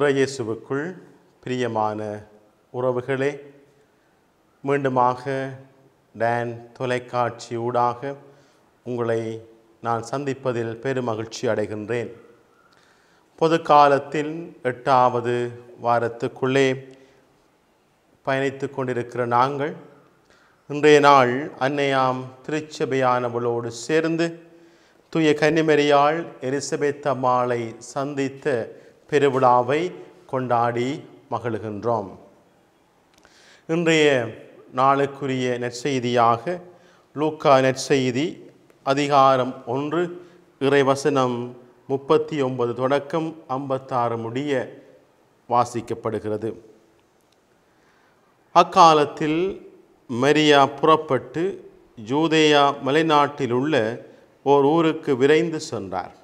இறையேசுவுக்குள் பிரியமான உறவுகளே மீண்டுமாக டேன் தொலைக்காட்சி ஊடாக உங்களை நான் சந்திப்பதில் பெருமகிழ்ச்சி அடைகின்றேன் பொது காலத்தில் எட்டாவது வாரத்துக்குள்ளே பயணித்து கொண்டிருக்கிற நாங்கள் இன்றைய நாள் அன்னையாம் திருச்சபையானவளோடு சேர்ந்து தூய கன்னிமரியால் எலிசபெத் அம்மாளை சந்தித்த பெருவிழாவை கொண்டாடி மகிழ்கின்றோம் இன்றைய நாளுக்குரிய நெற்செய்தியாக லூக்கா நெற்செய்தி அதிகாரம் ஒன்று இறைவசனம் முப்பத்தி ஒன்பது தொடக்கம் ஐம்பத்தாறு முடிய வாசிக்கப்படுகிறது அக்காலத்தில் மரியா புறப்பட்டு ஜூதேயா மலைநாட்டில் உள்ள ஓர் ஊருக்கு விரைந்து சென்றார்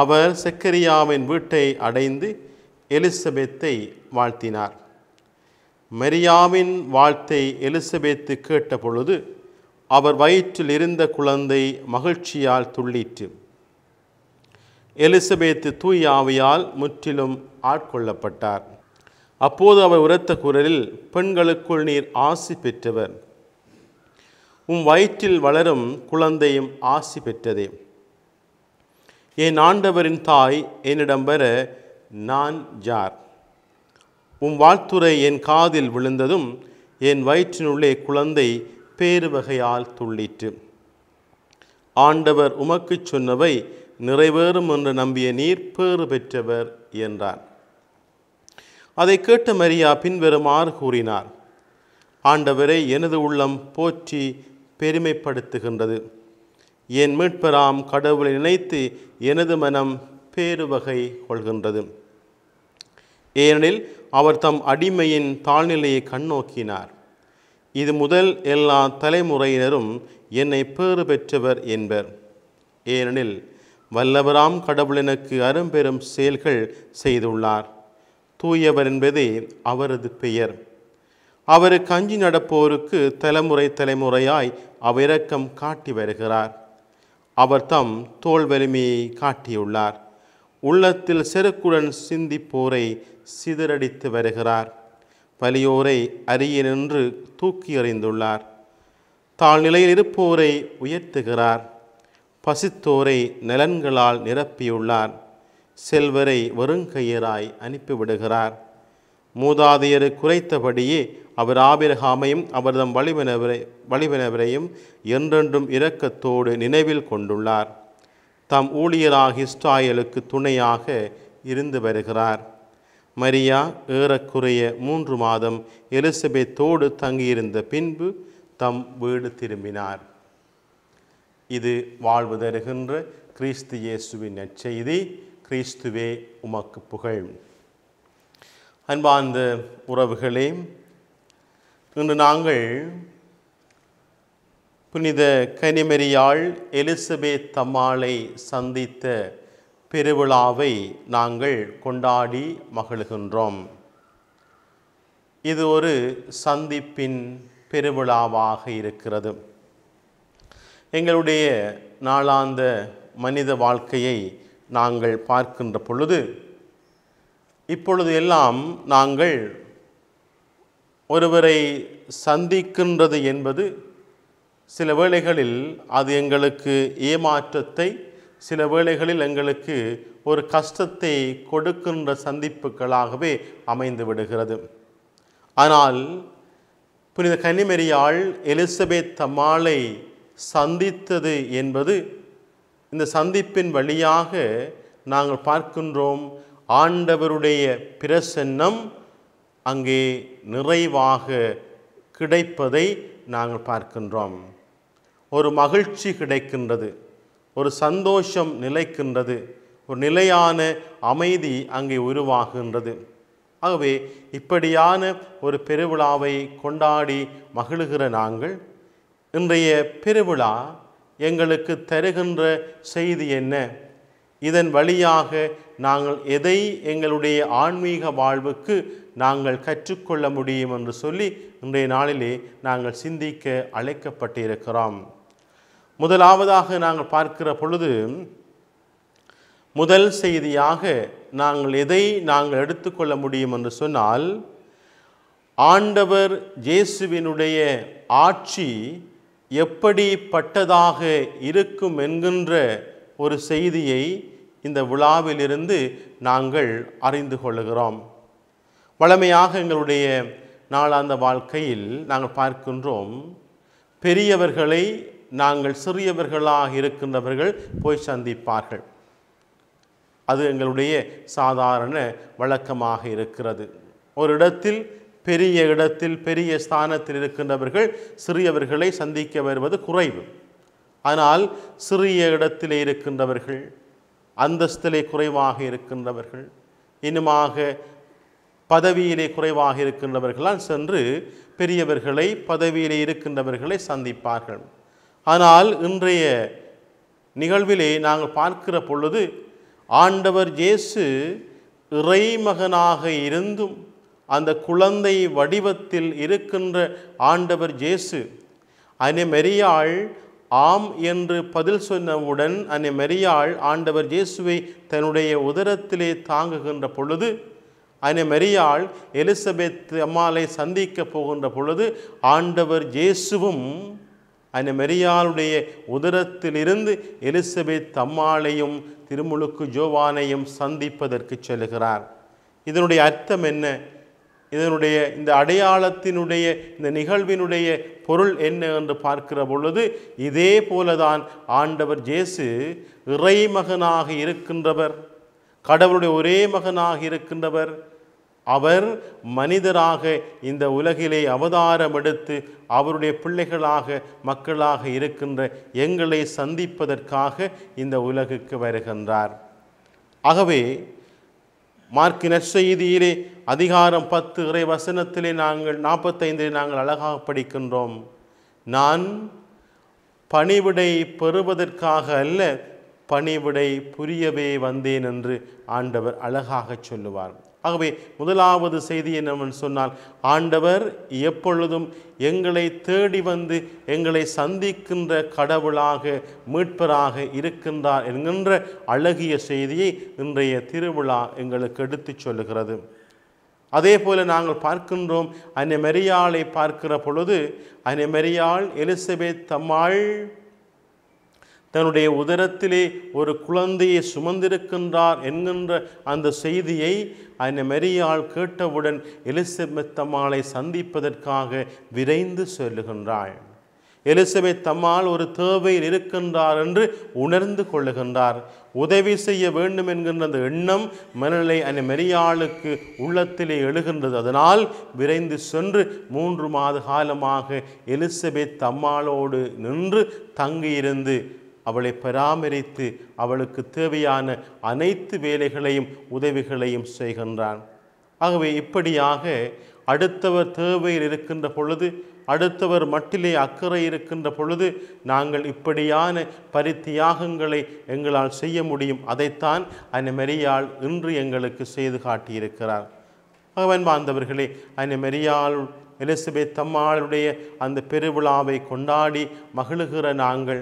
அவர் செக்கரியாவின் வீட்டை அடைந்து எலிசபெத்தை வாழ்த்தினார் மெரியாவின் வாழ்த்தை எலிசபெத்து கேட்ட பொழுது அவர் வயிற்றில் இருந்த குழந்தை மகிழ்ச்சியால் துள்ளிற்று எலிசபெத்து தூயாவியால் முற்றிலும் ஆட்கொள்ளப்பட்டார் அப்போது அவர் உரத்த குரலில் பெண்களுக்குள் நீர் ஆசி பெற்றவர் உம் வயிற்றில் வளரும் குழந்தையும் ஆசி பெற்றதே என் ஆண்டவரின் தாய் என்னிடம் வர நான் ஜார் உம் வாழ்த்துறை என் காதில் விழுந்ததும் என் வயிற்றினுள்ளே குழந்தை பேறு வகையால் துள்ளிற்று ஆண்டவர் உமக்குச் சொன்னவை நிறைவேறும் என்று நம்பிய நீர் பேறு பெற்றவர் என்றார் அதை கேட்ட மரியா பின்வருமாறு கூறினார் ஆண்டவரை எனது உள்ளம் போற்றி பெருமைப்படுத்துகின்றது என் மீட்பராம் கடவுளை நினைத்து எனது மனம் பேருவகை கொள்கின்றது ஏனெனில் அவர் தம் அடிமையின் தாழ்நிலையை கண்ணோக்கினார் இது முதல் எல்லா தலைமுறையினரும் என்னை பேறு பெற்றவர் என்பர் ஏனெனில் வல்லவராம் கடவுளினுக்கு அரும்பெரும் செயல்கள் செய்துள்ளார் தூயவர் என்பதே அவரது பெயர் அவருக்கு அஞ்சி நடப்போருக்கு தலைமுறை தலைமுறையாய் அவ்விரக்கம் காட்டி வருகிறார் அவர் தம் தோல் வலிமையை காட்டியுள்ளார் உள்ளத்தில் செருக்குடன் சிந்திப்போரை சிதறடித்து வருகிறார் வலியோரை அறிய நின்று தூக்கி எறிந்துள்ளார் தாழ்நிலையில் இருப்போரை உயர்த்துகிறார் பசித்தோரை நலன்களால் நிரப்பியுள்ளார் செல்வரை வருங்கையராய் அனுப்பிவிடுகிறார் மூதாதையரு குறைத்தபடியே அவர் ஆபிரகாமையும் அவர்தம் வழிவினவரை வழிவினவரையும் என்றென்றும் இரக்கத்தோடு நினைவில் கொண்டுள்ளார் தம் ஊழியராக இஸ்ராயலுக்கு துணையாக இருந்து வருகிறார் மரியா ஏறக்குறைய மூன்று மாதம் எலிசபெத்தோடு தங்கியிருந்த பின்பு தம் வீடு திரும்பினார் இது வாழ்வு தருகின்ற கிறிஸ்து இயேசுவின் நற்செய்தி கிறிஸ்துவே உமக்கு புகழ் அன்பார்ந்த உறவுகளே இன்று நாங்கள் புனித கனிமரியாள் எலிசபெத் தம்மாளை சந்தித்த பெருவிழாவை நாங்கள் கொண்டாடி மகிழ்கின்றோம் இது ஒரு சந்திப்பின் பெருவிழாவாக இருக்கிறது எங்களுடைய நாளாந்த மனித வாழ்க்கையை நாங்கள் பார்க்கின்ற பொழுது இப்பொழுது எல்லாம் நாங்கள் ஒருவரை சந்திக்கின்றது என்பது சில வேளைகளில் அது எங்களுக்கு ஏமாற்றத்தை சில வேளைகளில் எங்களுக்கு ஒரு கஷ்டத்தை கொடுக்கின்ற சந்திப்புகளாகவே அமைந்து விடுகிறது ஆனால் புனித கன்னிமரியாள் எலிசபெத் தம்மாளை சந்தித்தது என்பது இந்த சந்திப்பின் வழியாக நாங்கள் பார்க்கின்றோம் ஆண்டவருடைய பிரசன்னம் அங்கே நிறைவாக கிடைப்பதை நாங்கள் பார்க்கின்றோம் ஒரு மகிழ்ச்சி கிடைக்கின்றது ஒரு சந்தோஷம் நிலைக்கின்றது ஒரு நிலையான அமைதி அங்கே உருவாகின்றது ஆகவே இப்படியான ஒரு பெருவிழாவை கொண்டாடி மகிழுகிற நாங்கள் இன்றைய பெருவிழா எங்களுக்கு தருகின்ற செய்தி என்ன இதன் வழியாக நாங்கள் எதை எங்களுடைய ஆன்மீக வாழ்வுக்கு நாங்கள் கற்றுக்கொள்ள முடியும் என்று சொல்லி இன்றைய நாளிலே நாங்கள் சிந்திக்க அழைக்கப்பட்டிருக்கிறோம் முதலாவதாக நாங்கள் பார்க்கிற பொழுது முதல் செய்தியாக நாங்கள் எதை நாங்கள் எடுத்துக்கொள்ள முடியும் என்று சொன்னால் ஆண்டவர் இயேசுவினுடைய ஆட்சி எப்படிப்பட்டதாக இருக்கும் என்கின்ற ஒரு செய்தியை இந்த விழாவிலிருந்து நாங்கள் அறிந்து கொள்கிறோம் வளமையாக எங்களுடைய நாளாந்த வாழ்க்கையில் நாங்கள் பார்க்கின்றோம் பெரியவர்களை நாங்கள் சிறியவர்களாக இருக்கின்றவர்கள் போய் சந்திப்பார்கள் அது எங்களுடைய சாதாரண வழக்கமாக இருக்கிறது ஒரு இடத்தில் பெரிய இடத்தில் பெரிய ஸ்தானத்தில் இருக்கின்றவர்கள் சிறியவர்களை சந்திக்க வருவது குறைவு ஆனால் சிறிய இடத்திலே இருக்கின்றவர்கள் அந்தஸ்திலே குறைவாக இருக்கின்றவர்கள் இனிமாக பதவியிலே குறைவாக இருக்கின்றவர்களால் சென்று பெரியவர்களை பதவியிலே இருக்கின்றவர்களை சந்திப்பார்கள் ஆனால் இன்றைய நிகழ்விலே நாங்கள் பார்க்கிற பொழுது ஆண்டவர் இயேசு இறைமகனாக இருந்தும் அந்த குழந்தை வடிவத்தில் இருக்கின்ற ஆண்டவர் இயேசு அனைமெரியாள் ஆம் என்று பதில் சொன்னவுடன் அன்னை மரியாள் ஆண்டவர் இயேசுவை தன்னுடைய உதரத்திலே தாங்குகின்ற பொழுது அன்னை மரியாள் எலிசபெத் அம்மாளை சந்திக்க போகின்ற பொழுது ஆண்டவர் இயேசுவும் அந்த மெரியாளுடைய உதரத்திலிருந்து எலிசபெத் அம்மாளையும் திருமுழுக்கு ஜோவானையும் சந்திப்பதற்கு செல்கிறார் இதனுடைய அர்த்தம் என்ன இதனுடைய இந்த அடையாளத்தினுடைய இந்த நிகழ்வினுடைய பொருள் என்ன என்று பார்க்கிற பொழுது இதே போலதான் ஆண்டவர் ஜேசு இறைமகனாக இருக்கின்றவர் கடவுளுடைய ஒரே மகனாக இருக்கின்றவர் அவர் மனிதராக இந்த உலகிலே அவதாரம் எடுத்து அவருடைய பிள்ளைகளாக மக்களாக இருக்கின்ற எங்களை சந்திப்பதற்காக இந்த உலகுக்கு வருகின்றார் ஆகவே மார்க்கு நற்செய்தியிலே அதிகாரம் பத்து இறை வசனத்திலே நாங்கள் நாற்பத்தைந்திலே நாங்கள் அழகாக படிக்கின்றோம் நான் பணிவிடை பெறுவதற்காக அல்ல பணிவிடை புரியவே வந்தேன் என்று ஆண்டவர் அழகாக சொல்லுவார் ஆகவே முதலாவது செய்தி என்னவன் சொன்னால் ஆண்டவர் எப்பொழுதும் எங்களை தேடி வந்து எங்களை சந்திக்கின்ற கடவுளாக மீட்பராக இருக்கின்றார் என்கின்ற அழகிய செய்தியை இன்றைய திருவிழா எங்களுக்கு எடுத்துச் சொல்லுகிறது அதே போல நாங்கள் பார்க்கின்றோம் அன்னை மரியாளை பார்க்கிற பொழுது அன்னை மரியாள் எலிசபெத் தம்மாள் தன்னுடைய உதரத்திலே ஒரு குழந்தையை சுமந்திருக்கின்றார் என்கின்ற அந்த செய்தியை அந்த மெரியாள் கேட்டவுடன் எலிசபெத்தம்மாளை சந்திப்பதற்காக விரைந்து செல்லுகின்றாள் எலிசபெத் தம்மாள் ஒரு தேவையில் இருக்கின்றார் என்று உணர்ந்து கொள்ளுகின்றார் உதவி செய்ய வேண்டும் என்கின்ற அந்த எண்ணம் மனநிலை அந்த மெரியாளுக்கு உள்ளத்திலே எழுகின்றது அதனால் விரைந்து சென்று மூன்று மாத காலமாக எலிசபெத் தம்மாளோடு நின்று தங்கியிருந்து அவளை பராமரித்து அவளுக்கு தேவையான அனைத்து வேலைகளையும் உதவிகளையும் செய்கின்றான் ஆகவே இப்படியாக அடுத்தவர் தேவையில் இருக்கின்ற பொழுது அடுத்தவர் மட்டிலே அக்கறை இருக்கின்ற பொழுது நாங்கள் இப்படியான பரித்தியாகங்களை எங்களால் செய்ய முடியும் அதைத்தான் அனைமரியால் இன்று எங்களுக்கு செய்து காட்டியிருக்கிறார் அவன் மாந்தவர்களே அன்னமெரியால் எலிசபெத் தம்மாளுடைய அந்த பெருவிழாவை கொண்டாடி மகிழுகிற நாங்கள்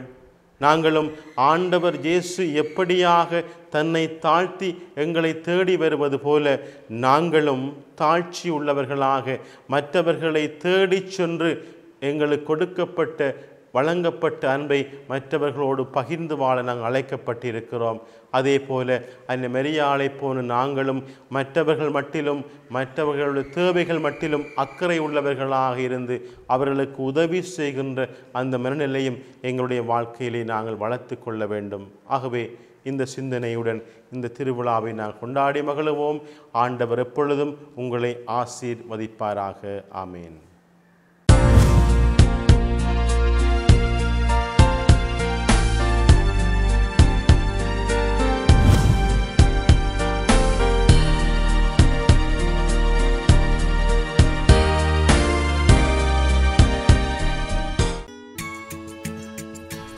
நாங்களும் ஆண்டவர் இயேசு எப்படியாக தன்னை தாழ்த்தி எங்களை தேடி வருவது போல நாங்களும் தாழ்ச்சி உள்ளவர்களாக மற்றவர்களை தேடிச் சென்று எங்களுக்கு கொடுக்கப்பட்ட வழங்கப்பட்ட அன்பை மற்றவர்களோடு பகிர்ந்து வாழ நாங்கள் அழைக்கப்பட்டிருக்கிறோம் அதே போல அந்த மெரியாலை போன நாங்களும் மற்றவர்கள் மட்டிலும் மற்றவர்களுடைய தேவைகள் மட்டிலும் அக்கறை உள்ளவர்களாக இருந்து அவர்களுக்கு உதவி செய்கின்ற அந்த மனநிலையும் எங்களுடைய வாழ்க்கையிலே நாங்கள் வளர்த்து கொள்ள வேண்டும் ஆகவே இந்த சிந்தனையுடன் இந்த திருவிழாவை நாங்கள் கொண்டாடி மகிழ்வோம் ஆண்டவர் எப்பொழுதும் உங்களை ஆசீர்வதிப்பாராக ஆமேன்